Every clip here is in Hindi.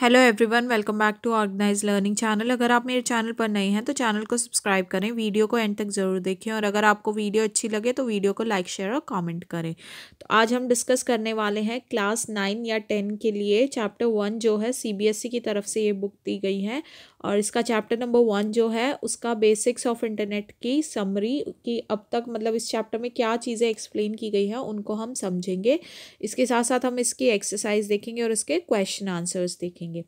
hello everyone welcome back to organise learning channel अगर आप मेरे चैनल पर नए हैं तो चैनल को सब्सक्राइब करें वीडियो को एंड तक ज़रूर देखें और अगर आपको वीडियो अच्छी लगे तो वीडियो को लाइक शेयर और कमेंट करें तो आज हम डिस्कस करने वाले हैं क्लास नाइन या टेन के लिए चैप्टर वन जो है सी e की तरफ से ये बुक दी गई है और इसका चैप्टर नंबर वन जो है उसका बेसिक्स ऑफ इंटरनेट की समरी कि अब तक मतलब इस चैप्टर में क्या चीज़ें एक्सप्लेन की गई हैं उनको हम समझेंगे इसके साथ साथ हम इसकी एक्सरसाइज देखेंगे और इसके क्वेश्चन आंसर्स देखेंगे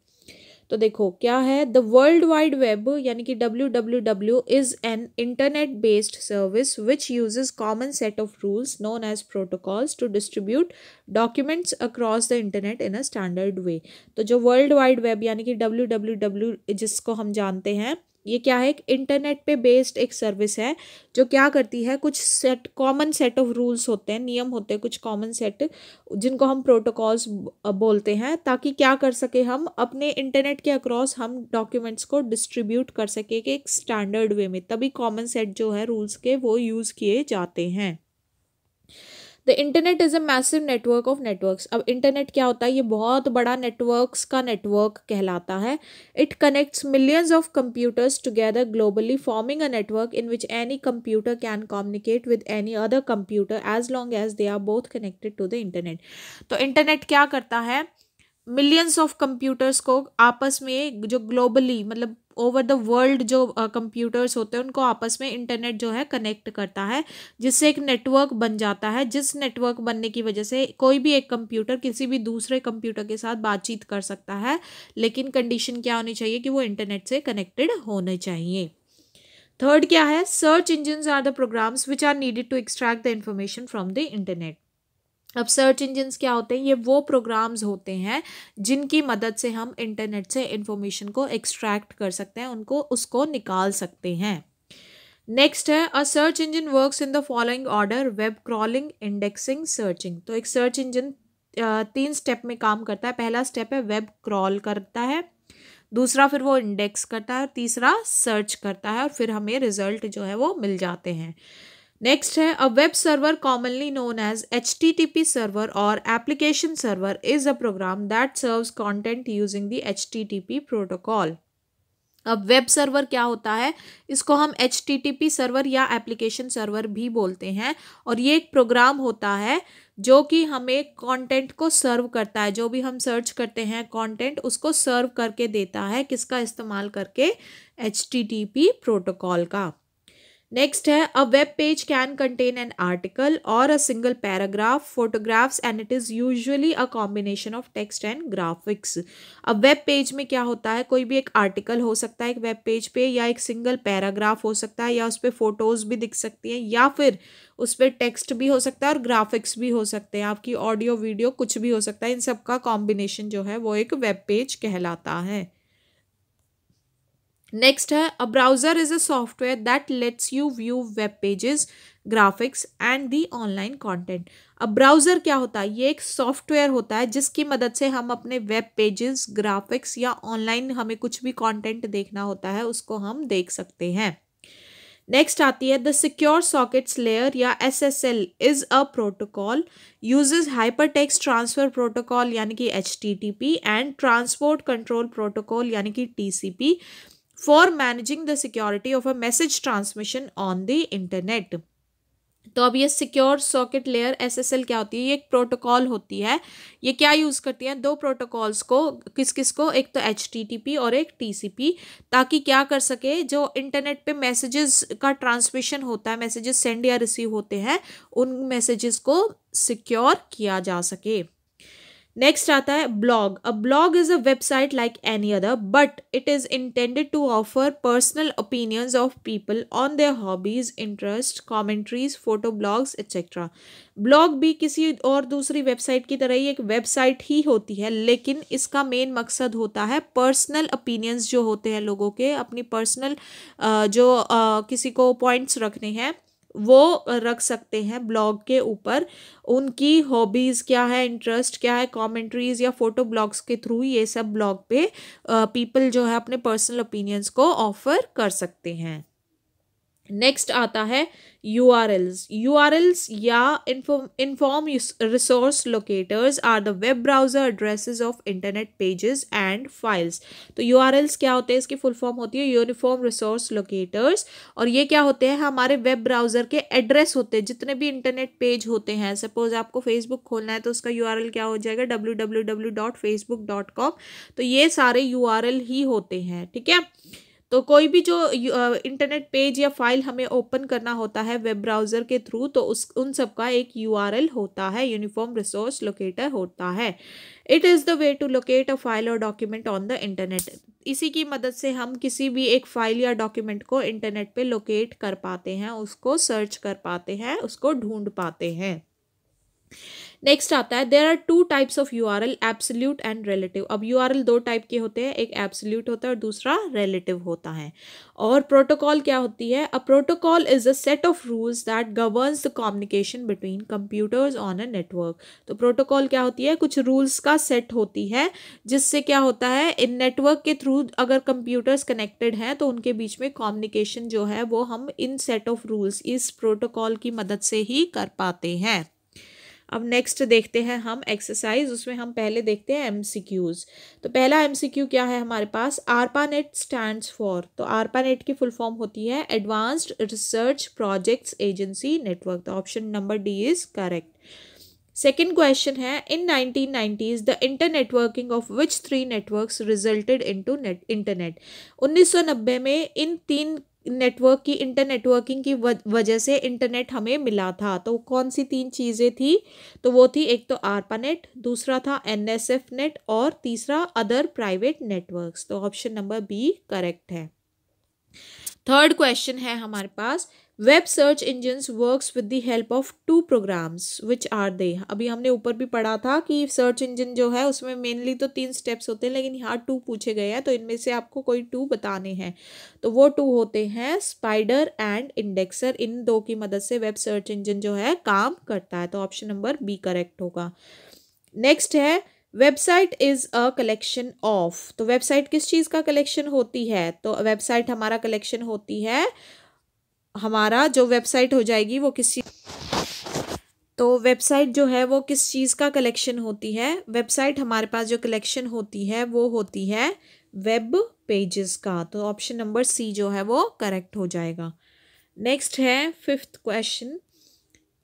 तो देखो क्या है द वर्ल्ड वाइड वेब यानी कि W W W is an internet based service which use common set of rules known as protocols to distribute documents across the internet in a standard way तो जो वर्ल्ड वाइड वेब यानी कि डब्ल्यू डब्ल्यू डब्ल्यू जिसको हम जानते हैं ये क्या है एक इंटरनेट पे बेस्ड एक सर्विस है जो क्या करती है कुछ set common set of rules होते हैं नियम होते हैं कुछ कॉमन सेट जिनको हम प्रोटोकॉल्स बोलते हैं ताकि क्या कर सके हम अपने इंटरनेट के अक्रॉस हम डॉक्यूमेंट्स को डिस्ट्रीब्यूट कर सके कि एक स्टैंडर्ड वे में तभी कॉमन सेट जो है रूल्स के वो यूज़ किए जाते हैं the internet is a massive network of networks अब इंटरनेट क्या होता है ये बहुत बड़ा नेटवर्क्स का नेटवर्क कहलाता है it connects millions of computers together globally forming a network in which any computer can communicate with any other computer as long as they are both connected to the internet तो इंटरनेट क्या करता है मिलियंस ऑफ कंप्यूटर्स को आपस में जो ग्लोबली मतलब ओवर द वर्ल्ड जो कंप्यूटर्स होते हैं उनको आपस में इंटरनेट जो है कनेक्ट करता है जिससे एक नेटवर्क बन जाता है जिस नेटवर्क बनने की वजह से कोई भी एक कंप्यूटर किसी भी दूसरे कंप्यूटर के साथ बातचीत कर सकता है लेकिन कंडीशन क्या होनी चाहिए कि वो इंटरनेट से कनेक्टेड होने चाहिए थर्ड क्या है search engines are the programs which are needed to extract the information from the internet अब सर्च इंजन्स क्या होते हैं ये वो प्रोग्राम्स होते हैं जिनकी मदद से हम इंटरनेट से इंफॉर्मेशन को एक्सट्रैक्ट कर सकते हैं उनको उसको निकाल सकते हैं नेक्स्ट है a search engine works in the following order web crawling indexing searching तो एक सर्च इंजन तीन स्टेप में काम करता है पहला स्टेप है वेब क्रॉल करता है दूसरा फिर वो इंडेक्स करता है और तीसरा सर्च करता है और फिर हमें रिजल्ट जो है वो मिल जाते हैं नेक्स्ट है a web server commonly known as H T T P server और application server is a program that serves content using the H T T P protocol अब वेब सर्वर क्या होता है इसको हम H T T P server या एप्लीकेशन सर्वर भी बोलते हैं और ये एक प्रोग्राम होता है जो कि हमें कंटेंट को सर्व करता है जो भी हम सर्च करते हैं कंटेंट उसको सर्व करके देता है किसका इस्तेमाल करके H T T P protocol का नेक्स्ट है a web page can contain an article और a single paragraph photographs and it is usually a combination of text and graphics अब वेब पेज में क्या होता है कोई भी एक आर्टिकल हो सकता है एक वेब पेज पे या एक सिंगल पैराग्राफ हो सकता है या उस पर फोटोज़ भी दिख सकती हैं या फिर उस पर टेक्स्ट भी हो सकता है और ग्राफिक्स भी हो सकते हैं आपकी ऑडियो वीडियो कुछ भी हो सकता है इन सब का कॉम्बिनेशन जो है वो एक वेब पेज कहलाता है नेक्स्ट है a browser is a software that lets you view web pages graphics and the online content अब ब्राउज़र क्या होता है ये एक सॉफ्टवेयर होता है जिसकी मदद से हम अपने वेब पेजेस ग्राफिक्स या ऑनलाइन हमें कुछ भी कॉन्टेंट देखना होता है उसको हम देख सकते हैं नेक्स्ट आती है द सिक्योर सॉकेट्स लेयर या S S L is a protocol uses hyper text transfer protocol यानी कि H T T P and transport control protocol यानी कि T C P for managing the security of a message transmission on the internet तो अब ये सिक्योर सॉकेट लेयर एसएसएल क्या होती है ये एक प्रोटोकॉल होती है ये क्या यूज़ करती है दो प्रोटोकॉल्स को किस किस को एक तो एच और एक टी ताकि क्या कर सके जो इंटरनेट पे मैसेजेस का ट्रांसमिशन होता है मैसेजेस सेंड या रिसीव होते हैं उन मैसेजेस को सिक्योर किया जा सके नेक्स्ट आता है blog a blog is a website like any other but it is intended to offer personal opinions of people on their hobbies interest commentaries photo blogs etcetera blog भी किसी और दूसरी वेबसाइट की तरह ही एक वेबसाइट ही होती है लेकिन इसका मेन मकसद होता है पर्सनल ओपिनियंस जो होते हैं लोगों के अपनी पर्सनल जो किसी को पॉइंट्स रखने हैं वो रख सकते हैं ब्लॉग के ऊपर उनकी हॉबीज़ क्या है इंटरेस्ट क्या है कमेंट्रीज या फ़ोटो ब्लॉग्स के थ्रू ये सब ब्लॉग पे पीपल जो है अपने पर्सनल ओपिनियंस को ऑफ़र कर सकते हैं नेक्स्ट आता है U R Ls U R Ls या uniform resource locators are the web browser addresses of internet pages and files तो यू आर एल्स क्या होते हैं इसकी फुल फॉर्म होती है यूनिफॉर्म रिसोर्स लोकेटर्स और ये क्या होते हैं हमारे वेब ब्राउजर के एड्रेस होते हैं जितने भी इंटरनेट पेज होते हैं सपोज आपको फेसबुक खोलना है तो उसका यू आर एल क्या हो जाएगा W W W dot Facebook dot com तो ये सारे यू आर एल ही होते हैं ठीक है तो कोई भी जो इंटरनेट पेज या फाइल हमें ओपन करना होता है वेब ब्राउज़र के थ्रू तो उस उन सब का एक यू होता है यूनिफॉर्म रिसोर्स लोकेटर होता है it is the way to locate a file और डॉक्यूमेंट ऑन द इंटरनेट इसी की मदद से हम किसी भी एक फाइल या डॉक्यूमेंट को इंटरनेट पे लोकेट कर पाते हैं उसको सर्च कर पाते हैं उसको ढूंढ पाते हैं नेक्स्ट आता है there are two types of U R L absolute and relative अब यू आर एल दो टाइप के होते हैं एक एब्सोल्यूट होता है और दूसरा रिलेटिव होता है और प्रोटोकॉल क्या होती है a protocol is a set of rules that governs the communication between computers on a network तो प्रोटोकॉल क्या होती है कुछ रूल्स का सेट होती है जिससे क्या होता है इन नेटवर्क के थ्रू अगर कंप्यूटर्स कनेक्टेड हैं तो उनके बीच में कॉम्युनिकेशन जो है वो हम इन सेट ऑफ रूल्स इस प्रोटोकॉल की मदद से ही कर पाते हैं अब नेक्स्ट देखते हैं हम एक्सरसाइज उसमें हम पहले देखते हैं एमसीक्यूज तो पहला एमसीक्यू क्या है हमारे पास आरपानेट स्टैंड्स फॉर तो आरपानेट की फुल फॉर्म होती है advanced research projects agency network तो option number D is correct second question है in nineteen nineties the internetworking of which three networks resulted into net internet 1990 में इन तीन नेटवर्क की इंटर नेटवर्किंग की वजह से इंटरनेट हमें मिला था तो कौन सी तीन चीज़ें थी तो वो थी एक तो आरपा नेट दूसरा था एन एस एफ नेट और तीसरा अदर प्राइवेट नेटवर्क्स तो ऑप्शन नंबर बी करेक्ट है थर्ड क्वेश्चन है हमारे पास web search engines works with the help of two programs which are they अभी हमने ऊपर भी पढ़ा था कि सर्च इंजन जो है उसमें मेनली तो तीन स्टेप्स होते हैं लेकिन यहाँ टू पूछे गए हैं तो इनमें से आपको कोई टू बताने हैं तो वो टू होते हैं स्पाइडर एंड इंडेक्सर इन दो की मदद से वेब सर्च इंजन जो है काम करता है तो ऑप्शन नंबर बी करेक्ट होगा नेक्स्ट है website is a collection of तो वेबसाइट किस चीज़ का कलेक्शन होती है तो वेबसाइट हमारा कलेक्शन होती है हमारा जो वेबसाइट हो जाएगी वो किस चीज़ तो वेबसाइट जो है वो किस चीज़ का कलेक्शन होती है वेबसाइट हमारे पास जो कलेक्शन होती है वो होती है वेब पेजेस का तो ऑप्शन नंबर सी जो है वो करेक्ट हो जाएगा नेक्स्ट है fifth question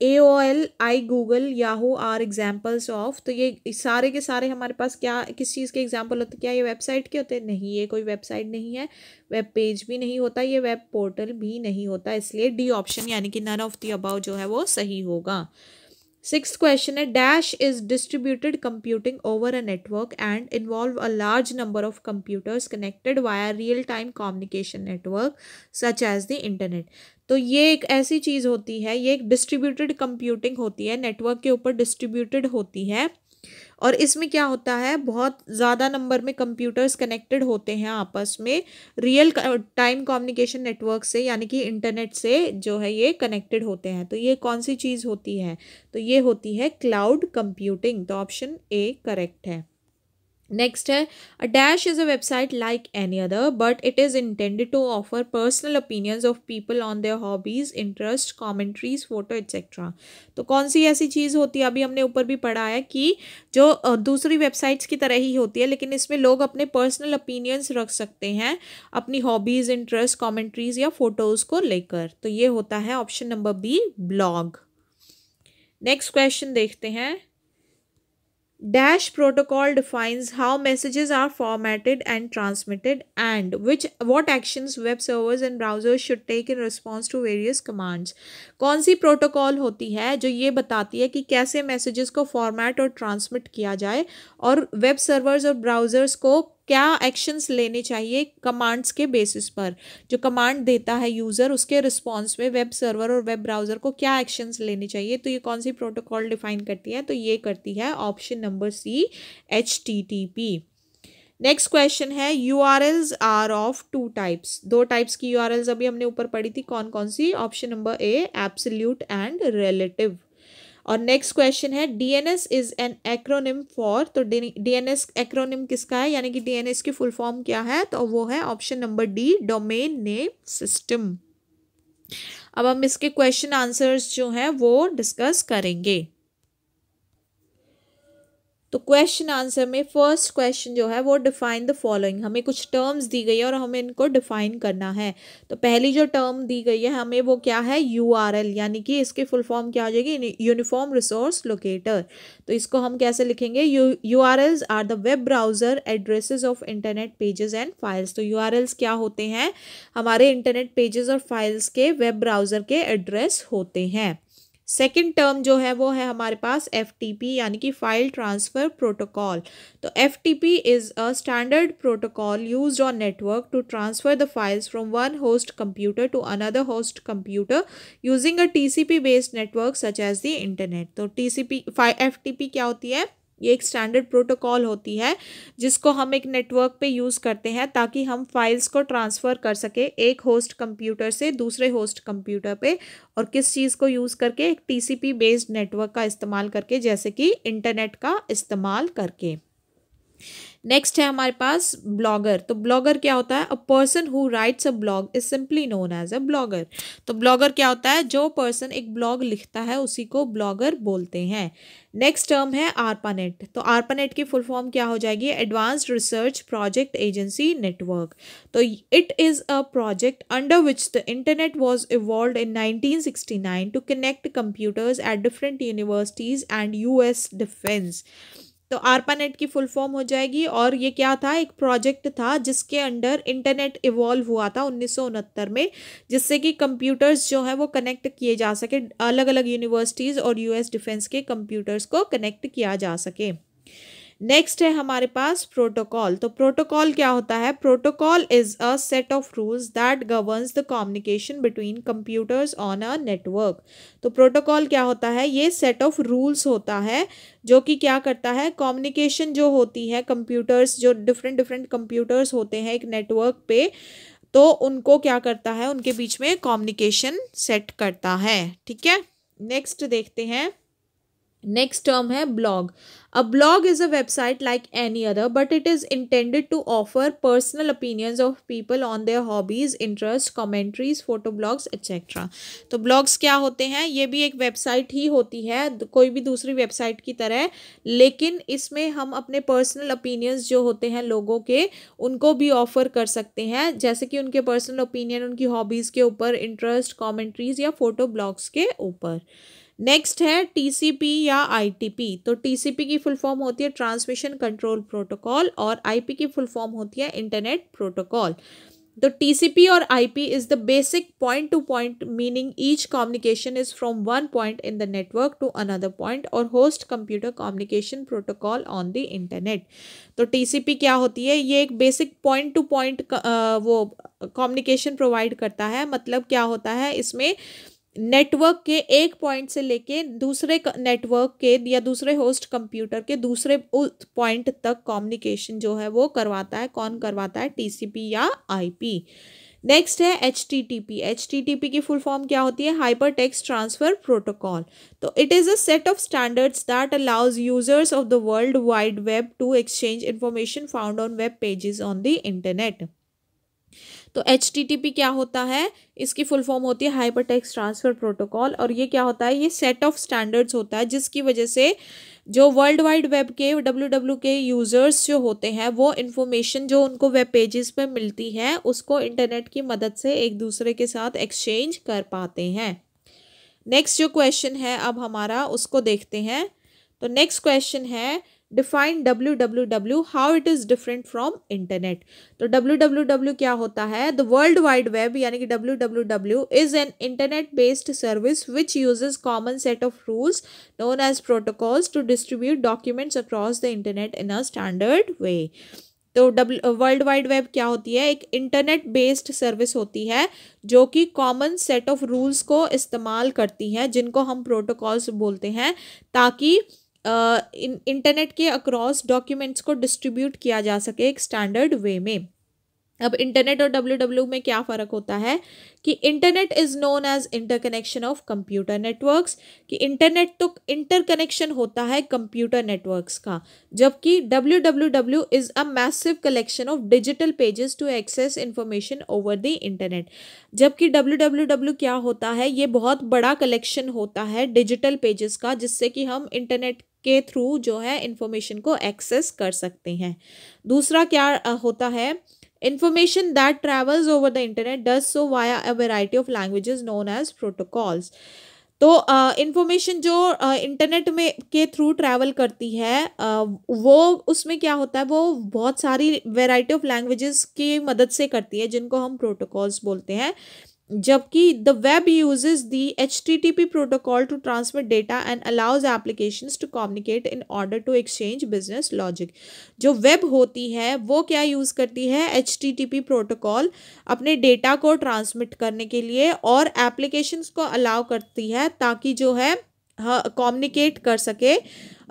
A O L I Google Yahoo are examples of तो ये सारे के सारे हमारे पास क्या किस चीज़ के एग्जाम्पल होते क्या ये वेबसाइट के होते नहीं ये कोई वेबसाइट नहीं है वेब पेज भी नहीं होता ये वेब पोर्टल भी नहीं होता इसलिए डी ऑप्शन यानी कि नन ऑफ दी अबाउ जो है वो सही होगा सिक्स क्वेश्चन है dash is distributed computing over a network and involve a large number of computers connected via real time communication network such as the internet तो ये एक ऐसी चीज़ होती है ये एक डिस्ट्रीब्यूटेड कंप्यूटिंग होती है नेटवर्क के ऊपर डिस्ट्रीब्यूटेड होती है और इसमें क्या होता है बहुत ज़्यादा नंबर में कंप्यूटर्स कनेक्टेड होते हैं आपस में रियल टाइम कम्युनिकेशन नेटवर्क से यानी कि इंटरनेट से जो है ये कनेक्टेड होते हैं तो ये कौन सी चीज़ होती है तो ये होती है क्लाउड कंप्यूटिंग तो ऑप्शन ए करेक्ट है नेक्स्ट है a dash is a website like any other but it is intended to offer personal opinions of people on their hobbies interest commentaries photo etcetera तो कौन सी ऐसी चीज़ होती है अभी हमने ऊपर भी पढ़ा है कि जो दूसरी वेबसाइट्स की तरह ही होती है लेकिन इसमें लोग अपने पर्सनल ओपिनियंस रख सकते हैं अपनी हॉबीज़ इंटरेस्ट कॉमेंट्रीज़ या फ़ोटोज़ को लेकर तो ये होता है option number B blog next question देखते हैं dash protocol defines how messages are formatted and transmitted and which what actions web servers and browsers should take in response to various commands कौन सी protocol होती है जो ये बताती है कि कैसे messages को format और transmit किया जाए और web servers और browsers को क्या एक्शंस लेने चाहिए कमांड्स के बेसिस पर जो कमांड देता है यूज़र उसके रिस्पॉन्स में वेब सर्वर और वेब ब्राउज़र को क्या एक्शंस लेने चाहिए तो ये कौन सी प्रोटोकॉल डिफाइन करती है तो ये करती है option number C H T T P next question है U R Ls are of two types दो टाइप्स की यू आर एल्स अभी हमने ऊपर पढ़ी थी कौन कौन सी option number A absolute and relative और नेक्स्ट क्वेश्चन है DNS is an acronym for तो डीएनएस एक्रोनिम किसका है यानी कि डीएनएस की फुल फॉर्म क्या है तो वो है option number D domain name system अब हम इसके क्वेश्चन आंसर्स जो हैं वो डिस्कस करेंगे तो क्वेश्चन आंसर में फर्स्ट क्वेश्चन जो है वो डिफाइन द फॉलोइंग हमें कुछ टर्म्स दी गई है और हमें इनको डिफाइन करना है तो पहली जो टर्म दी गई है हमें वो क्या है यू आर एल यानी कि इसके फुल फॉर्म क्या हो जाएगी यूनिफॉर्म रिसोर्स लोकेटर तो इसको हम कैसे लिखेंगे U R Ls are the web browser addresses of internet pages and files तो यू आर एल्स क्या होते हैं हमारे इंटरनेट पेजेस और फाइल्स के वेब ब्राउजर के एड्रेस होते हैं सेकेंड टर्म जो है वो है हमारे पास एफ यानी कि फाइल ट्रांसफ़र प्रोटोकॉल तो F T P is a standard protocol use on network to transfer the files from one host computer to another host computer using a T C P based network such as the internet तो T C P F T P क्या होती है ये एक स्टैंडर्ड प्रोटोकॉल होती है जिसको हम एक नेटवर्क पे यूज़ करते हैं ताकि हम फाइल्स को ट्रांसफ़र कर सके एक होस्ट कंप्यूटर से दूसरे होस्ट कंप्यूटर पे और किस चीज़ को यूज़ करके एक टीसीपी बेस्ड नेटवर्क का इस्तेमाल करके जैसे कि इंटरनेट का इस्तेमाल करके नेक्स्ट है हमारे पास ब्लॉगर तो ब्लॉगर क्या होता है a person who writes a blog is simply known as a blogger तो ब्लॉगर क्या होता है जो पर्सन एक ब्लॉग लिखता है उसी को ब्लॉगर बोलते हैं नेक्स्ट टर्म है आरपानेट तो आरपानेट की फुल फॉर्म क्या हो जाएगी advanced research project agency network तो it is a project under which the internet was evolve in 1969 to connect computers at different universities and U S defence तो आरपानेट की फुल फॉर्म हो जाएगी और ये क्या था एक प्रोजेक्ट था जिसके अंडर इंटरनेट इवॉल्व हुआ था उन्नीस में जिससे कि कंप्यूटर्स जो हैं वो कनेक्ट किए जा सके अलग अलग यूनिवर्सिटीज़ और यूएस डिफेंस के कंप्यूटर्स को कनेक्ट किया जा सके नेक्स्ट है हमारे पास प्रोटोकॉल तो प्रोटोकॉल क्या होता है protocol is a set of rules that governs the communication between computers on a network तो प्रोटोकॉल क्या होता है ये सेट ऑफ रूल्स होता है जो कि क्या करता है कम्युनिकेशन जो होती है कंप्यूटर्स जो डिफरेंट डिफरेंट कंप्यूटर्स होते हैं एक नेटवर्क पे तो उनको क्या करता है उनके बीच में कम्युनिकेशन सेट करता है ठीक है नेक्स्ट देखते हैं नेक्स्ट टर्म है blog a blog is a website like any other but it is intended to offer personal opinions of people on their hobbies interest commentaries photo blogs etcetera तो ब्लॉग्स क्या होते हैं ये भी एक वेबसाइट ही होती है कोई भी दूसरी वेबसाइट की तरह लेकिन इसमें हम अपने पर्सनल ओपिनियंस जो होते हैं लोगों के उनको भी ऑफर कर सकते हैं जैसे कि उनके पर्सनल ओपिनियन उनकी हॉबीज़ के ऊपर इंटरेस्ट कॉमेंट्रीज या फोटो ब्लॉग्स के ऊपर नेक्स्ट है टीसीपी या आईटीपी तो टीसीपी की फुल फॉर्म होती है ट्रांसमिशन कंट्रोल प्रोटोकॉल और आईपी की फुल फॉर्म होती है इंटरनेट प्रोटोकॉल तो टीसीपी और IP is the basic point to point meaning each communication is from one point in the network to another point और host computer communication protocol on the internet तो टीसीपी क्या होती है ये एक बेसिक पॉइंट टू पॉइंट वो कम्युनिकेशन प्रोवाइड करता है मतलब क्या होता है इसमें नेटवर्क के एक पॉइंट से लेके दूसरे नेटवर्क के या दूसरे होस्ट कंप्यूटर के दूसरे पॉइंट तक कम्युनिकेशन जो है वो करवाता है कौन करवाता है टीसीपी या आईपी नेक्स्ट है H T T P H T T P की फुल फॉर्म क्या होती है हाइपर टेक्स्ट ट्रांसफर प्रोटोकॉल तो it is a set of standards that allows users of the world wide web to exchange information found on web pages on the internet तो एच क्या होता है इसकी फुल फॉर्म होती है हाइपर टेक्स ट्रांसफ़र प्रोटोकॉल और ये क्या होता है ये सेट ऑफ स्टैंडर्ड्स होता है जिसकी वजह से जो वर्ल्ड वाइड वेब के डब्ल्यू डब्ल्यू के यूज़र्स जो होते हैं वो इन्फॉर्मेशन जो उनको वेब पेजेस पे मिलती है उसको इंटरनेट की मदद से एक दूसरे के साथ एक्सचेंज कर पाते हैं नेक्स्ट जो क्वेश्चन है अब हमारा उसको देखते हैं तो नेक्स्ट क्वेश्चन है define W W W how it is different from internet तो डब्ल्यू डब्ल्यू डब्ल्यू क्या होता है द वर्ल्ड वाइड वेब यानी कि W W W is an internet based service which uses common set of rules known as protocols to distribute documents across the internet in a standard way तो डब्ल्यू वर्ल्ड वाइड वेब क्या होती है एक इंटरनेट बेस्ड सर्विस होती है जो कि कॉमन सेट ऑफ रूल्स को इस्तेमाल करती हैं जिनको हम प्रोटोकॉल्स बोलते हैं ताकि इंटरनेट के अक्रॉस डॉक्यूमेंट्स को डिस्ट्रीब्यूट किया जा सके एक स्टैंडर्ड वे में अब इंटरनेट और डब्ल्यू डब्ल्यू में क्या फ़र्क होता है कि internet is known as inter connection of computer networks कि इंटरनेट तो इंटर कनेक्शन होता है कंप्यूटर नेटवर्क्स का जबकि W W W is a massive collection of digital pages to access information over the internet जबकि डब्ल्यू डब्ल्यू डब्ल्यू क्या होता है ये बहुत बड़ा कलेक्शन होता है डिजिटल पेजेस का जिससे कि हम इंटरनेट के थ्रू जो है इन्फॉर्मेशन को एक्सेस कर सकते हैं दूसरा क्या होता है information that travels over the internet does so via a variety of language known as protocols तो इन्फॉर्मेशन जो इंटरनेट में के थ्रू ट्रैवल करती है वो उसमें क्या होता है वो बहुत सारी वैरायटी ऑफ लैंग्वेजेस की मदद से करती है जिनको हम प्रोटोकॉल्स बोलते हैं जबकि the web use the H T T P protocol to transmit data and allows application to communicate in order to exchange business logic जो वेब होती है वो क्या यूज़ करती है H T T P protocol अपने डेटा को ट्रांसमिट करने के लिए और एप्लीकेशन को अलाउ करती है ताकि जो है कॉम्युनिकेट कर सके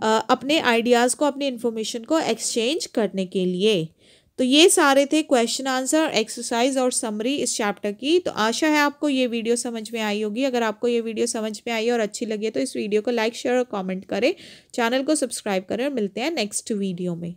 अपने आइडियाज़ को अपनी इन्फॉर्मेशन को एक्सचेंज करने के लिए तो ये सारे थे क्वेश्चन आंसर एक्सरसाइज और समरी इस चैप्टर की तो आशा है आपको ये वीडियो समझ में आई होगी अगर आपको ये वीडियो समझ में आई और अच्छी लगी तो इस वीडियो को लाइक शेयर और कमेंट करें चैनल को सब्सक्राइब करें और मिलते हैं नेक्स्ट वीडियो में